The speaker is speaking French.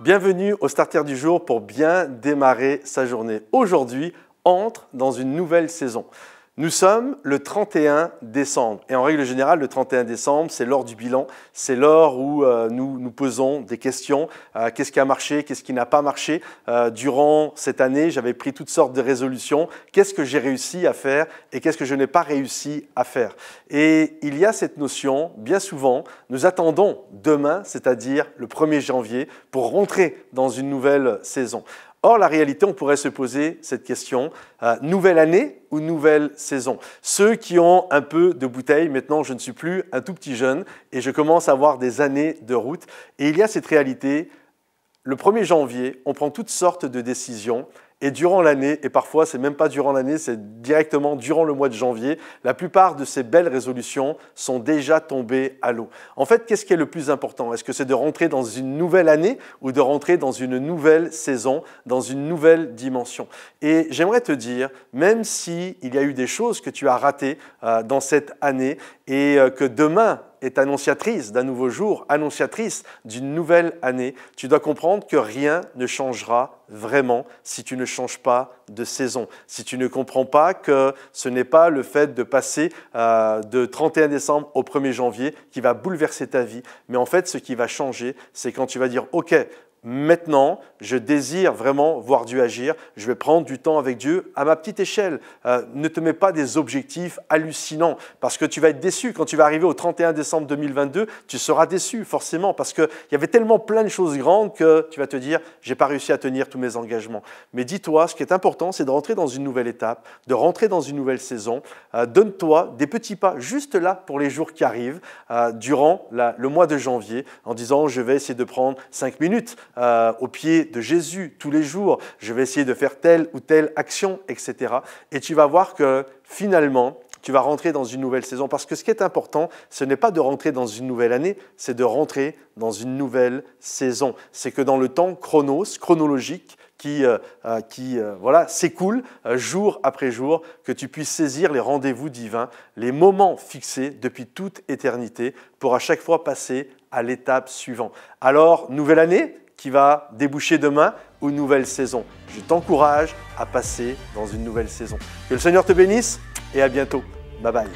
Bienvenue au Starter du jour pour bien démarrer sa journée. Aujourd'hui, entre dans une nouvelle saison. Nous sommes le 31 décembre. Et en règle générale, le 31 décembre, c'est l'heure du bilan. C'est l'heure où euh, nous nous posons des questions. Euh, qu'est-ce qui a marché Qu'est-ce qui n'a pas marché euh, Durant cette année, j'avais pris toutes sortes de résolutions. Qu'est-ce que j'ai réussi à faire et qu'est-ce que je n'ai pas réussi à faire Et il y a cette notion, bien souvent, nous attendons demain, c'est-à-dire le 1er janvier, pour rentrer dans une nouvelle saison. Or, la réalité, on pourrait se poser cette question, euh, nouvelle année ou nouvelle saison Ceux qui ont un peu de bouteille, maintenant je ne suis plus un tout petit jeune et je commence à avoir des années de route. Et il y a cette réalité, le 1er janvier, on prend toutes sortes de décisions et durant l'année, et parfois c'est même pas durant l'année, c'est directement durant le mois de janvier, la plupart de ces belles résolutions sont déjà tombées à l'eau. En fait, qu'est-ce qui est le plus important Est-ce que c'est de rentrer dans une nouvelle année ou de rentrer dans une nouvelle saison, dans une nouvelle dimension Et j'aimerais te dire, même si il y a eu des choses que tu as ratées euh, dans cette année et euh, que demain est annonciatrice d'un nouveau jour, annonciatrice d'une nouvelle année, tu dois comprendre que rien ne changera vraiment si tu ne changes pas de saison, si tu ne comprends pas que ce n'est pas le fait de passer euh, de 31 décembre au 1er janvier qui va bouleverser ta vie, mais en fait ce qui va changer, c'est quand tu vas dire, OK, maintenant, je désire vraiment voir Dieu agir. Je vais prendre du temps avec Dieu à ma petite échelle. Euh, ne te mets pas des objectifs hallucinants parce que tu vas être déçu. Quand tu vas arriver au 31 décembre 2022, tu seras déçu forcément parce qu'il y avait tellement plein de choses grandes que tu vas te dire, Je n'ai pas réussi à tenir tous mes engagements. Mais dis-toi, ce qui est important, c'est de rentrer dans une nouvelle étape, de rentrer dans une nouvelle saison. Euh, donne-toi des petits pas juste là pour les jours qui arrivent, euh, durant le mois de janvier, en disant, je vais essayer de prendre 5 minutes euh, au pied de Jésus tous les jours, je vais essayer de faire telle ou telle action, etc. Et tu vas voir que finalement, tu vas rentrer dans une nouvelle saison. Parce que ce qui est important, ce n'est pas de rentrer dans une nouvelle année, c'est de rentrer dans une nouvelle saison. C'est que dans le temps chronos, chronologique, qui, euh, euh, qui voilà, s'écoule jour après jour, que tu puisses saisir les rendez-vous divins, les moments fixés depuis toute éternité, pour à chaque fois passer à l'étape suivante. Alors, nouvelle année, qui va déboucher demain aux nouvelles saisons. Je t'encourage à passer dans une nouvelle saison. Que le Seigneur te bénisse et à bientôt. Bye bye.